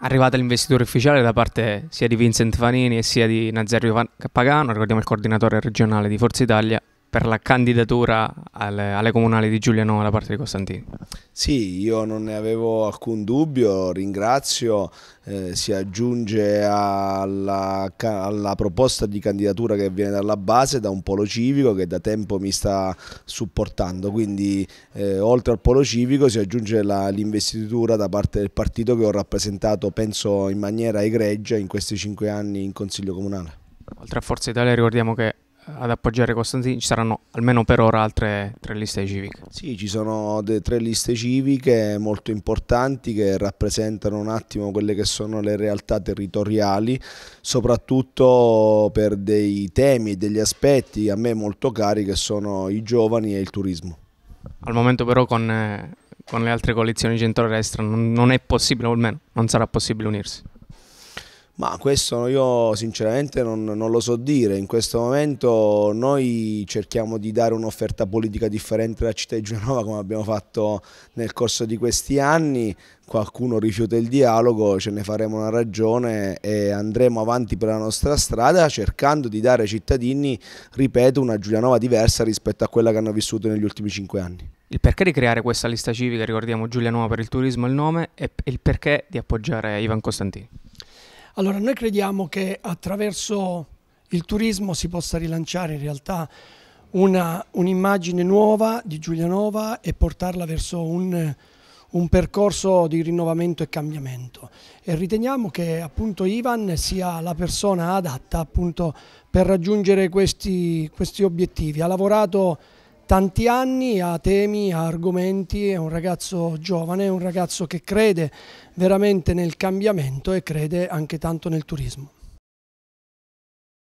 arrivata l'investitore ufficiale da parte sia di Vincent Vanini sia di Nazario Pagano, ricordiamo il coordinatore regionale di Forza Italia, per la candidatura alle, alle comunali di Giuliano da parte di Costantini. Sì, io non ne avevo alcun dubbio, ringrazio, eh, si aggiunge alla, alla, proposta di candidatura che viene dalla base, da un polo civico che da tempo mi sta supportando, quindi eh, oltre al polo civico si aggiunge l'investitura da parte del partito che ho rappresentato, penso in maniera egregia, in questi cinque anni in Consiglio Comunale. Oltre a Forza Italia ricordiamo che ad appoggiare Costantini ci saranno almeno per ora altre tre liste civiche. Sì, ci sono tre liste civiche molto importanti che rappresentano un attimo quelle che sono le realtà territoriali, soprattutto per dei temi e degli aspetti a me molto cari che sono i giovani e il turismo. Al momento però con, con le altre coalizioni centrodestra non, non è possibile, o almeno non sarà possibile unirsi. Ma questo io sinceramente non, non, lo so dire, in questo momento noi cerchiamo di dare un'offerta politica differente alla città di Genova come abbiamo fatto nel corso di questi anni, qualcuno rifiuta il dialogo, ce ne faremo una ragione e andremo avanti per la nostra strada cercando di dare ai cittadini, ripeto, una Giulianova diversa rispetto a quella che hanno vissuto negli ultimi cinque anni. Il perché di creare questa lista civica, ricordiamo Giulianova per il turismo è il nome, e il perché di appoggiare Ivan Costantini? Allora, noi crediamo che attraverso il turismo si possa rilanciare in realtà un'immagine nuova di Giulianova e portarla verso un, un, percorso di rinnovamento e cambiamento. E riteniamo che appunto Ivan sia la persona adatta appunto per raggiungere questi, questi obiettivi. Ha lavorato tanti anni, ha temi, ha argomenti, è un ragazzo giovane, è un ragazzo che crede veramente nel cambiamento e crede anche tanto nel turismo.